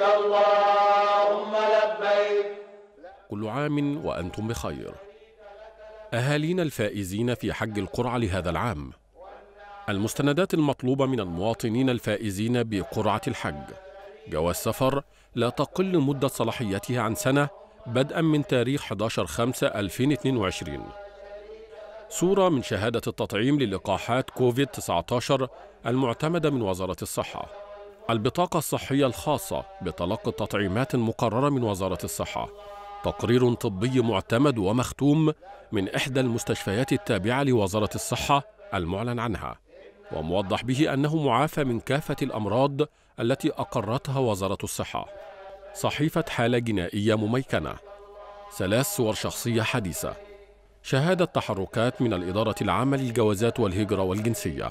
لبيك اللهم لبيك كل عام وأنتم بخير أهالينا الفائزين في حج القرعة لهذا العام المستندات المطلوبة من المواطنين الفائزين بقرعة الحج جواز سفر لا تقل مدة صلاحيتها عن سنة بدءا من تاريخ 11/5/2022 صورة من شهادة التطعيم للقاحات كوفيد-19 المعتمدة من وزارة الصحة البطاقة الصحية الخاصة بتلقي التطعيمات المقررة من وزارة الصحة تقرير طبي معتمد ومختوم من إحدى المستشفيات التابعة لوزارة الصحة المعلن عنها وموضح به أنه معافى من كافة الأمراض التي أقرتها وزارة الصحة صحيفة حالة جنائية مميكنة ثلاث صور شخصية حديثة شهادة تحركات من الإدارة العامة للجوازات والهجرة والجنسية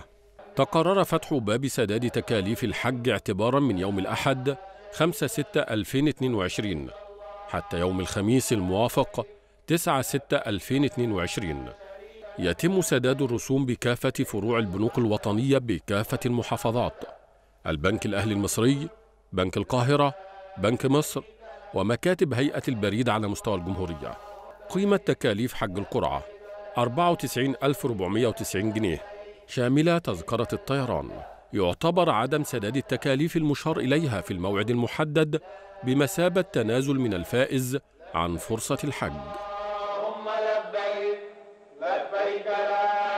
تقرر فتح باب سداد تكاليف الحج اعتبارا من يوم الأحد 5 6 2022 حتى يوم الخميس الموافق 9 6 2022 يتم سداد الرسوم بكافة فروع البنوك الوطنية بكافة المحافظات البنك الأهلي المصري بنك القاهرة بنك مصر ومكاتب هيئة البريد على مستوى الجمهورية قيمة تكاليف حج القرعة 94490 جنيه شاملة تذكرة الطيران يعتبر عدم سداد التكاليف المشار إليها في الموعد المحدد بمثابة تنازل من الفائز عن فرصة الحج اللهم لبيك لبيك لا